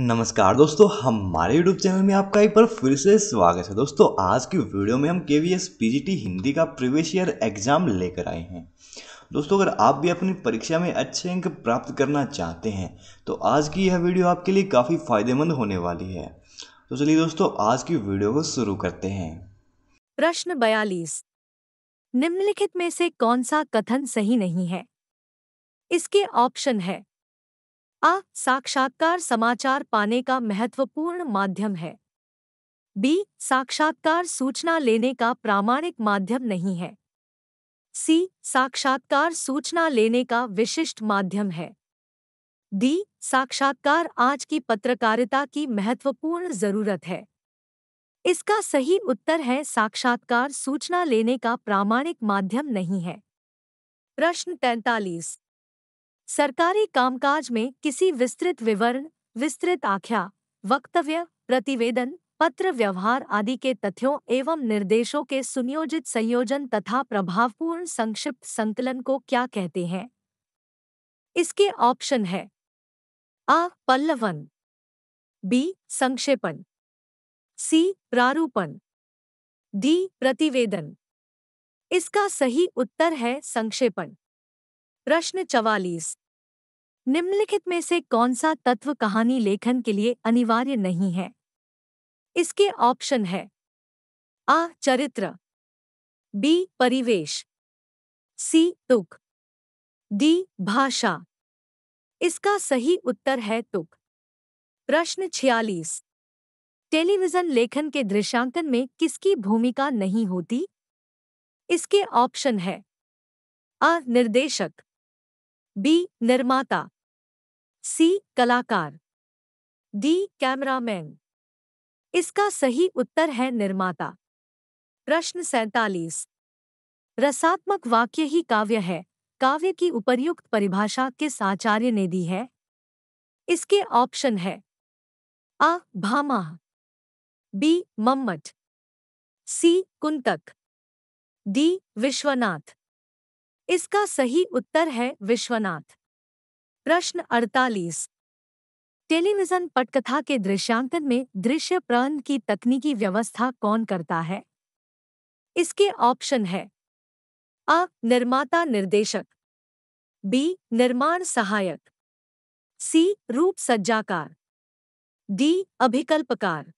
नमस्कार दोस्तों हमारे YouTube चैनल में आपका एक बार फिर से स्वागत है दोस्तों आज की वीडियो में हम के वी एस हिंदी का प्रीवियस ईयर एग्जाम लेकर आए हैं दोस्तों अगर आप भी अपनी परीक्षा में अच्छे अंक प्राप्त करना चाहते हैं तो आज की यह वीडियो आपके लिए काफ़ी फायदेमंद होने वाली है तो चलिए दोस्तों आज की वीडियो को शुरू करते हैं प्रश्न बयालीस निम्नलिखित में से कौन सा कथन सही नहीं है इसके ऑप्शन है आ साक्षात्कार समाचार पाने का महत्वपूर्ण माध्यम है बी साक्षात्कार सूचना लेने का प्रामाणिक माध्यम नहीं है सी साक्षात्कार सूचना लेने का विशिष्ट माध्यम है डी साक्षात्कार आज की पत्रकारिता की महत्वपूर्ण जरूरत है इसका सही उत्तर है साक्षात्कार सूचना लेने का प्रामाणिक माध्यम नहीं है प्रश्न तैतालीस सरकारी कामकाज में किसी विस्तृत विवरण विस्तृत आख्या वक्तव्य प्रतिवेदन पत्र व्यवहार आदि के तथ्यों एवं निर्देशों के सुनियोजित संयोजन तथा प्रभावपूर्ण संक्षिप्त संकलन को क्या कहते हैं इसके ऑप्शन है आ पल्लवन बी संक्षेपण सी प्रारूपण डी प्रतिवेदन इसका सही उत्तर है संक्षेपण प्रश्न चवालीस निम्नलिखित में से कौन सा तत्व कहानी लेखन के लिए अनिवार्य नहीं है इसके ऑप्शन है आ चरित्र बी परिवेश सी तुक डी भाषा इसका सही उत्तर है तुक प्रश्न छियालीस टेलीविजन लेखन के दृश्यांकन में किसकी भूमिका नहीं होती इसके ऑप्शन है अ निर्देशक बी निर्माता सी कलाकार डी कैमरामैन इसका सही उत्तर है निर्माता प्रश्न सैतालीस रसात्मक वाक्य ही काव्य है काव्य की उपर्युक्त परिभाषा किस आचार्य ने दी है इसके ऑप्शन है A Bhamaha B Mammata C Kuntaka D Vishwanath इसका सही उत्तर है विश्वनाथ प्रश्न 48 टेलीविजन पटकथा के दृश्यांकन में दृश्य प्रण की तकनीकी व्यवस्था कौन करता है इसके ऑप्शन है अ निर्माता निर्देशक बी निर्माण सहायक सी रूप सज्जाकार डी अभिकल्पकार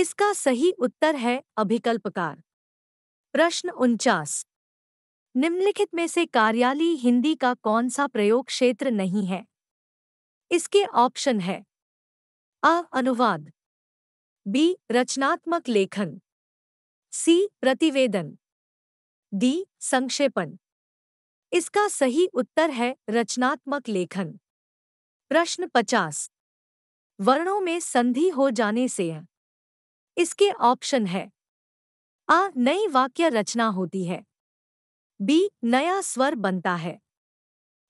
इसका सही उत्तर है अभिकल्पकार प्रश्न उनचास निम्नलिखित में से कार्यालय हिंदी का कौन सा प्रयोग क्षेत्र नहीं है इसके ऑप्शन है अ अनुवाद बी रचनात्मक लेखन सी प्रतिवेदन डी संक्षेपण इसका सही उत्तर है रचनात्मक लेखन प्रश्न पचास वर्णों में संधि हो जाने से इसके ऑप्शन है आ नई वाक्य रचना होती है बी नया स्वर बनता है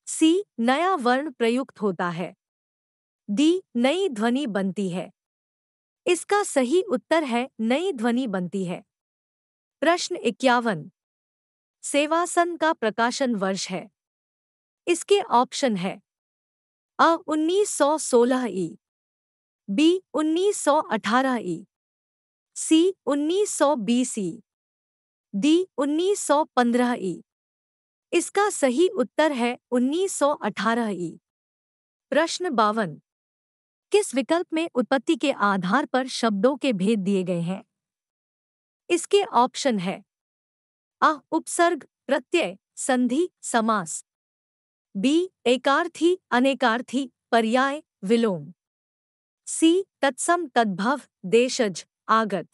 सी नया वर्ण प्रयुक्त होता है डी नई ध्वनि बनती है इसका सही उत्तर है नई ध्वनि बनती है प्रश्न इक्यावन सेवासन का प्रकाशन वर्ष है इसके ऑप्शन है अ 1916 ई बी 1918 ई सी 1920 ई दी 1915 ई इसका सही उत्तर है 1918 ई प्रश्न बावन किस विकल्प में उत्पत्ति के आधार पर शब्दों के भेद दिए गए हैं इसके ऑप्शन है अ उपसर्ग प्रत्यय संधि समास बी एकार्थी अनेकार्थी पर्याय विलोम सी तत्सम तद्भव देशज आगत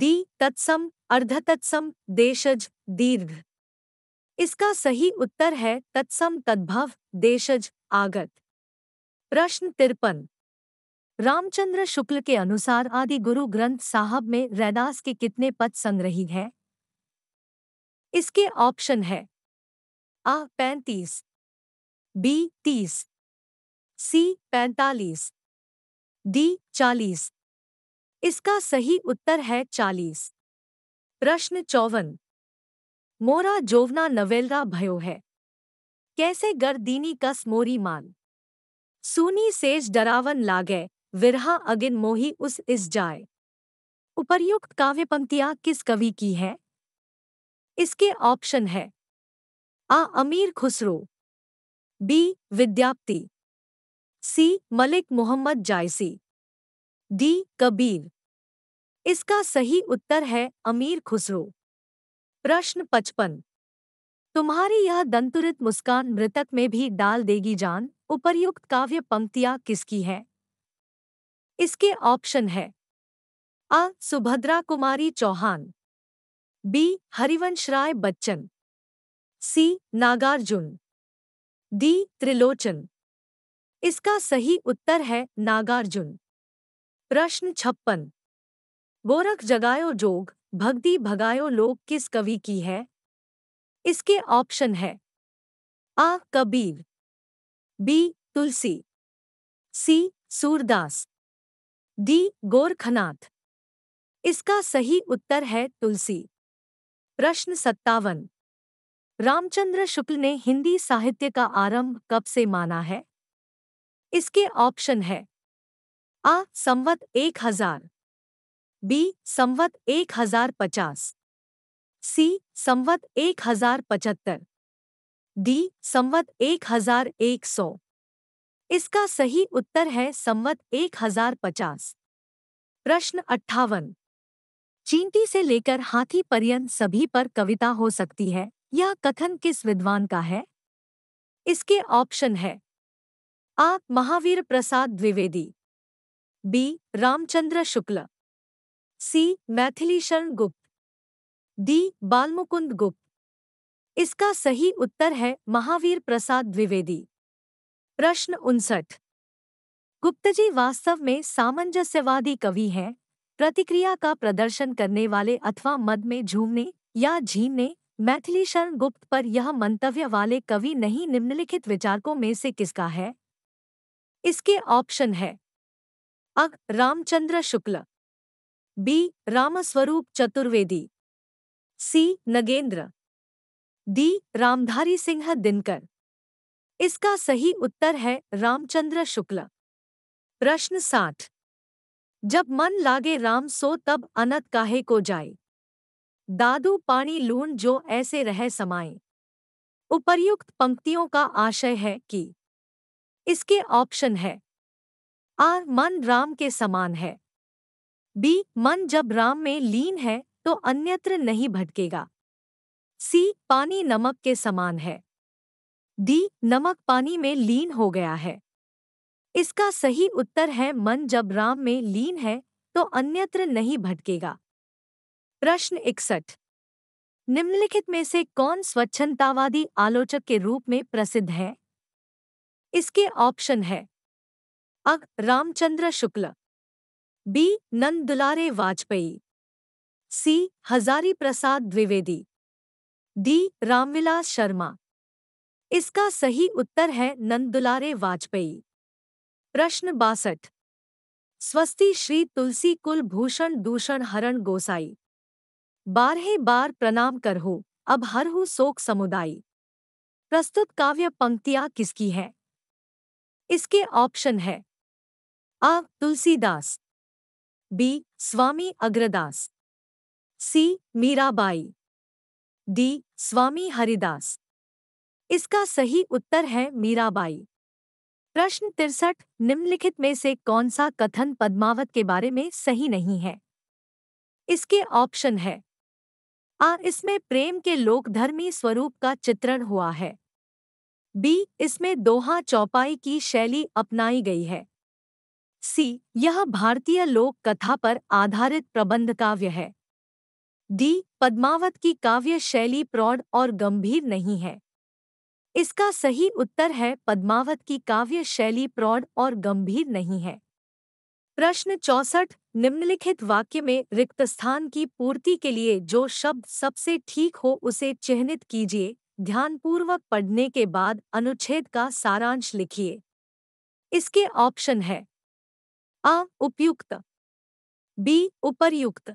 डी तत्सम अर्धतत्सम देशज दीर्घ इसका सही उत्तर है तत्सम तद्भव देशज आगत प्रश्न तिरपन रामचंद्र शुक्ल के अनुसार आदि गुरु ग्रंथ साहब में रैदास के कितने पद संग्रही है इसके ऑप्शन है आ पैंतीस बी तीस सी पैंतालीस डी चालीस इसका सही उत्तर है चालीस प्रश्न चौवन मोरा जोवना नवेलरा भयो है कैसे गर्दीनी कस मोरी मान सूनी सेज डरावन लागे विरहा अगिन मोही उस इस जाए उपर्युक्त काव्य पंक्तियां किस कवि की है इसके ऑप्शन है A Amir Khusro B Vidyapati C Malik Muhammad Jayasi D Kabir इसका सही उत्तर है अमीर खुसरो प्रश्न पचपन तुम्हारी यह दंतुरित मुस्कान मृतक में भी डाल देगी जान उपर्युक्त काव्य पंक्तियां किसकी है इसके ऑप्शन है A Subhadra Kumari Chauhan B Harivansh Rai Bachchan C Nagarjun D Trilochan इसका सही उत्तर है नागार्जुन प्रश्न छप्पन गोरख जगायो जोग भगदी भगायो लोक किस कवि की है इसके ऑप्शन है A Kabir B Tulsi C Surdas D Gorakhnath इसका सही उत्तर है तुलसी प्रश्न सत्तावन रामचंद्र शुक्ल ने हिंदी साहित्य का आरंभ कब से माना है इसके ऑप्शन है आ संवत एक हजार बी संवत एक हजार पचास सी संवत एक हजार पचहत्तर डी संवत एक हजार एक सौ इसका सही उत्तर है संवत एक हजार पचास प्रश्न अट्ठावन चींटी से लेकर हाथी पर्यंत सभी पर कविता हो सकती है यह कथन किस विद्वान का है इसके ऑप्शन है A Mahavir Prasad Dwivedi B Ramchandra Shukla C Maithili Sharan Gupt D Balmukund गुप्त इसका सही उत्तर है महावीर प्रसाद द्विवेदी प्रश्न उनसठ गुप्त जी वास्तव में सामंजस्यवादी कवि हैं प्रतिक्रिया का प्रदर्शन करने वाले अथवा मद में झूमने या झीमने मैथिली शरण गुप्त पर यह मंतव्य वाले कवि नहीं निम्नलिखित विचारकों में से किसका है इसके ऑप्शन है A Ramchandra Shukla B Ramswaroop Chaturvedi C Nagendra D Ramdhari Singh Dinkar इसका सही उत्तर है रामचंद्र शुक्ल प्रश्न साठ जब मन लागे राम सो तब अनत काहे को जाए दादू पानी लून जो ऐसे रह समाए उपर्युक्त पंक्तियों का आशय है कि इसके ऑप्शन है आर मन राम के समान है बी मन जब राम में लीन है तो अन्यत्र नहीं भटकेगा सी पानी नमक के समान है डी नमक पानी में लीन हो गया है इसका सही उत्तर है मन जब राम में लीन है तो अन्यत्र नहीं भटकेगा प्रश्न इकसठ निम्नलिखित में से कौन स्वच्छंदतावादी आलोचक के रूप में प्रसिद्ध है इसके ऑप्शन है A Ramchandra Shukla B Nand Dulare Vajpeyi C Hazari Prasad Dwivedi D Ramvilas Sharma इसका सही उत्तर है नंद दुलारे वाजपेयी प्रश्न बासठ स्वस्ति श्री तुलसी कुल भूषण दूषण हरण गोसाई बारह बार प्रणाम करहो अब हर हो शोक समुदाय प्रस्तुत काव्य पंक्तियां किसकी हैं इसके ऑप्शन है A Tulsidas B Swami Agradas C Mirabai D Swami Haridas इसका सही उत्तर है मीराबाई प्रश्न तिरसठ निम्नलिखित में से कौन सा कथन पद्मावत के बारे में सही नहीं है इसके ऑप्शन है आ इसमें प्रेम के लोकधर्मी स्वरूप का चित्रण हुआ है बी इसमें दोहा चौपाई की शैली अपनाई गई है सी यह भारतीय लोक कथा पर आधारित प्रबंध काव्य है डी पद्मावत की काव्य शैली प्रौढ़ और गंभीर नहीं है इसका सही उत्तर है पद्मावत की काव्य शैली प्रौढ़ और गंभीर नहीं है प्रश्न चौसठ निम्नलिखित वाक्य में रिक्त स्थान की पूर्ति के लिए जो शब्द सबसे ठीक हो उसे चिन्हित कीजिए ध्यानपूर्वक पढ़ने के बाद अनुच्छेद का सारांश लिखिए इसके ऑप्शन है अ उपयुक्त बी उपर्युक्त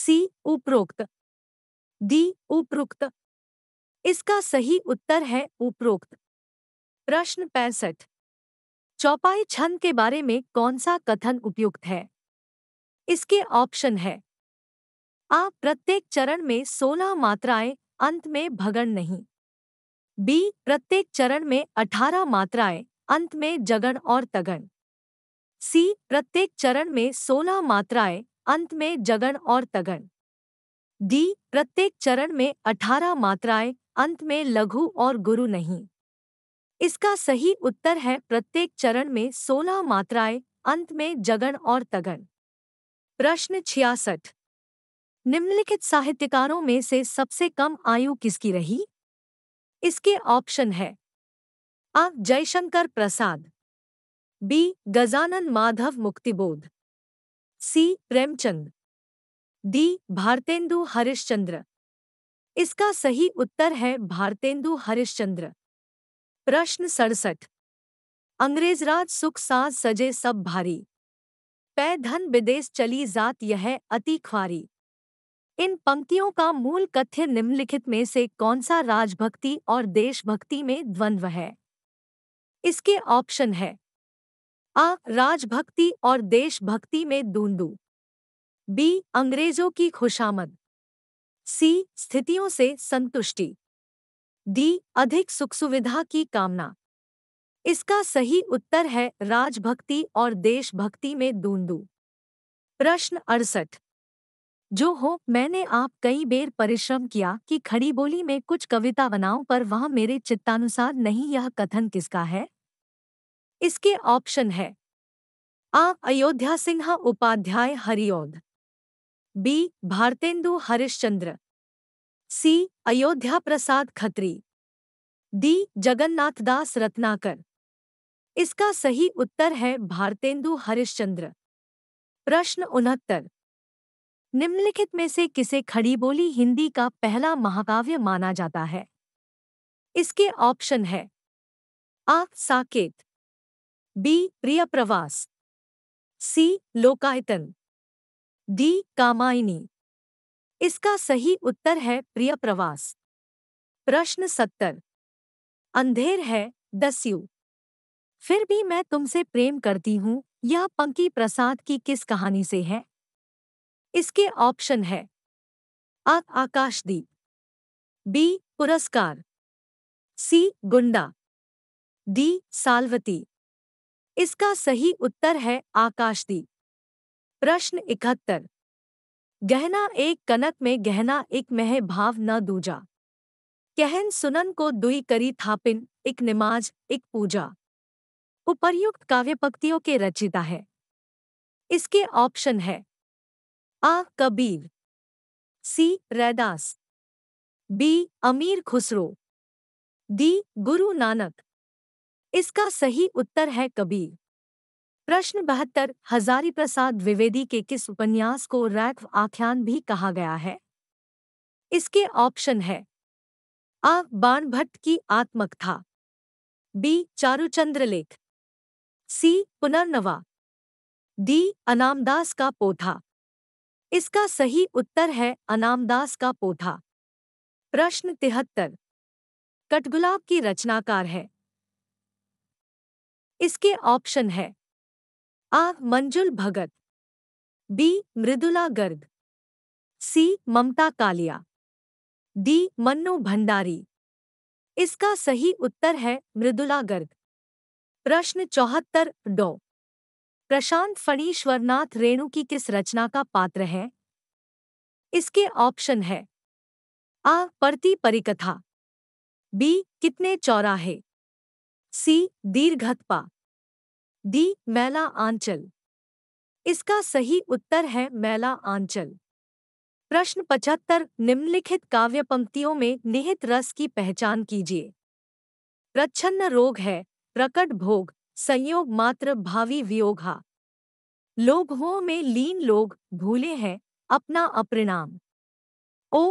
सी उपरोक्त डी उपरोक्त इसका सही उत्तर है उपरोक्त प्रश्न पैंसठ चौपाई छंद के बारे में कौन सा कथन उपयुक्त है इसके ऑप्शन है आ प्रत्येक चरण में सोलह मात्राएं अंत में भगण नहीं बी प्रत्येक चरण में अठारह मात्राएं अंत में जगण और तगण सी प्रत्येक चरण में सोलह मात्राएं अंत में जगण और तगण डी प्रत्येक चरण में अठारह मात्राएं अंत में लघु और गुरु नहीं इसका सही उत्तर है प्रत्येक चरण में सोलह मात्राएं अंत में जगण और तगण प्रश्न छियासठ निम्नलिखित साहित्यकारों में से सबसे कम आयु किसकी रही इसके ऑप्शन है A Jaishankar Prasad B Gajanan Madhav Muktibodh C Premchand D Bharatendu Harishchandra इसका सही उत्तर है भारतेंदु हरिश्चंद्र प्रश्न सड़सठ अंग्रेजराज सुख साज सजे सब भारी पै धन विदेश चली जात यह अति ख्वारी इन पंक्तियों का मूल कथ्य निम्नलिखित में से कौन सा राजभक्ति और देशभक्ति में द्वंद्व है इसके ऑप्शन है आ राजभक्ति और देशभक्ति में दूंदू बी अंग्रेजों की खुशामद सी स्थितियों से संतुष्टि डी अधिक सुख सुविधा की कामना इसका सही उत्तर है राजभक्ति और देशभक्ति में दूंदू प्रश्न अड़सठ जो हो मैंने आप कई बेर परिश्रम किया कि खड़ी बोली में कुछ कविता बनाऊं पर वह मेरे चित्तानुसार नहीं यह कथन किसका है इसके ऑप्शन है A Ayodhya Singh Upadhyay Hariaudh B Bharatendu Harishchandra C Ayodhya Prasad Khatri D Jagannath Das Ratnakar इसका सही उत्तर है भारतेंदु हरिश्चंद्र प्रश्न उनहत्तर निम्नलिखित में से किसे खड़ी बोली हिंदी का पहला महाकाव्य माना जाता है इसके ऑप्शन है आ साकेत बी प्रिय प्रवास सी लोकायतन डी कामायनी इसका सही उत्तर है प्रिय प्रवास प्रश्न सत्तर अंधेर है दस्यु फिर भी मैं तुमसे प्रेम करती हूँ यह पंकी प्रसाद की किस कहानी से है इसके ऑप्शन है अ आकाशदीप बी पुरस्कार सी गुंडा डी सालवती इसका सही उत्तर है आकाशदीप प्रश्न इकहत्तर गहना एक कनक में गहना एक मह भाव न दूजा कहन सुनन को दुई करी थापिन एक निमाज एक पूजा उपर्युक्त काव्य पक्तियों के रचिता है इसके ऑप्शन है A Kabir C Raidas B Amir Khusro दी गुरु नानक इसका सही उत्तर है कबीर प्रश्न बहत्तर हजारी प्रसाद द्विवेदी के किस उपन्यास को रैक्व आख्यान भी कहा गया है इसके ऑप्शन है आ भट्ट की आत्मकथा बी चारुचंद्र लेख सी पुनर्नवा डी अनामदास का पोथा इसका सही उत्तर है अनामदास का पोथा प्रश्न तिहत्तर कटगुलाब की रचनाकार है इसके ऑप्शन है A Manjul Bhagat B Mridula Garg C Mamta Kalia D Mannu Bhandari इसका सही उत्तर है मृदुला गर्ग प्रश्न चौहत्तर डो प्रशांत फणीश्वरनाथ रेणु की किस रचना का पात्र है इसके ऑप्शन है आ परती परिकथा बी कितने चौराहे सी दीर्घत्पा डी मैला आंचल इसका सही उत्तर है मैला आंचल प्रश्न पचहत्तर निम्नलिखित काव्य पंक्तियों में निहित रस की पहचान कीजिए प्रच्छन्न रोग है प्रकट भोग संयोग मात्र भावी वियोगा लोभों में लीन लोग भूले हैं अपना अपरिणाम ओ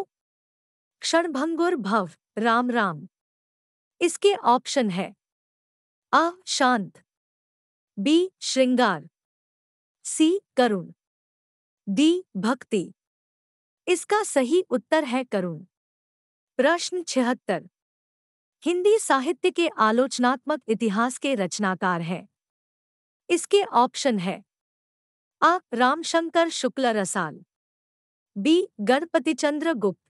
क्षणभंगुर भव राम राम इसके ऑप्शन है आ शांत बी श्रृंगार सी करुण डी भक्ति इसका सही उत्तर है करुण प्रश्न छिहत्तर हिंदी साहित्य के आलोचनात्मक इतिहास के रचनाकार हैं इसके ऑप्शन है आ रामशंकर शुक्ल रसाल B Ganpatichandra Gupt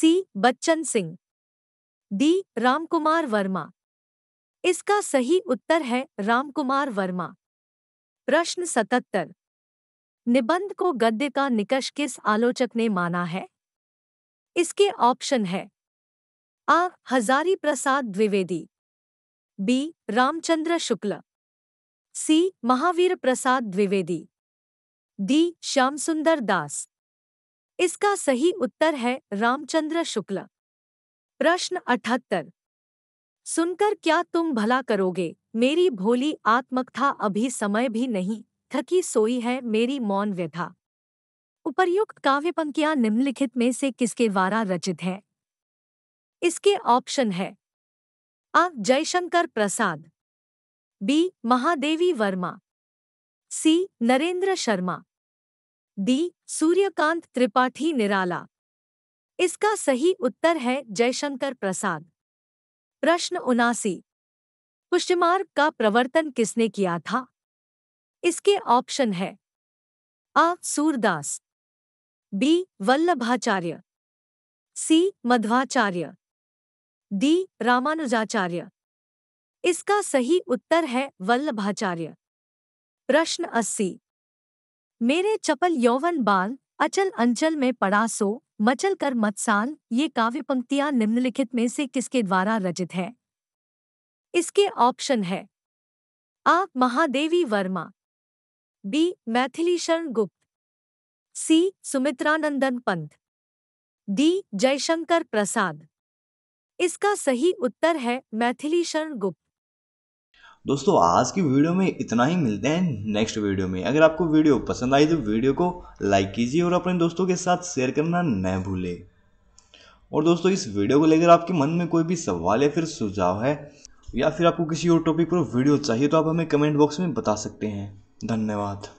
C Bachchan Singh D Ramkumar Verma इसका सही उत्तर है रामकुमार वर्मा प्रश्न सतहत्तर निबंध को गद्य का निकष किस आलोचक ने माना है इसके ऑप्शन है A Hazari Prasad Dwivedi B Ramchandra Shukla C Mahavir Prasad Dwivedi D Shyam Sundar Das इसका सही उत्तर है रामचंद्र शुक्ल प्रश्न अठहत्तर सुनकर क्या तुम भला करोगे मेरी भोली आत्मकथा अभी समय भी नहीं थकी सोई है मेरी मौन व्यथा उपर्युक्त काव्य पंक्तियां निम्नलिखित में से किसके द्वारा रचित है इसके ऑप्शन है A Jaishankar Prasad B Mahadevi Verma C Narendra Sharma D Suryakant Tripathi Nirala इसका सही उत्तर है जयशंकर प्रसाद प्रश्न उनासी कुशमार्ग का प्रवर्तन किसने किया था इसके ऑप्शन है A Surdas B Vallabhacharya C Madhvacharya D Ramanujacharya इसका सही उत्तर है वल्लभाचार्य प्रश्न अस्सी मेरे चपल यौवन बाल अचल अंचल में पड़ा सो मचल कर मतसान ये काव्य पंक्तियां निम्नलिखित में से किसके द्वारा रचित है इसके ऑप्शन है A Mahadevi Verma B Maithili Sharan Gupt C Sumitranandan Pant D Jaishankar Prasad इसका सही उत्तर है मैथिली शरण गुप्त दोस्तों आज की वीडियो में इतना ही मिलते हैं नेक्स्ट वीडियो में अगर आपको वीडियो पसंद आई तो वीडियो को लाइक कीजिए और अपने दोस्तों के साथ शेयर करना न भूलें और दोस्तों इस वीडियो को लेकर आपके मन में कोई भी सवाल या फिर सुझाव है या फिर आपको किसी और टॉपिक पर वीडियो चाहिए तो आप हमें कमेंट बॉक्स में बता सकते हैं धन्यवाद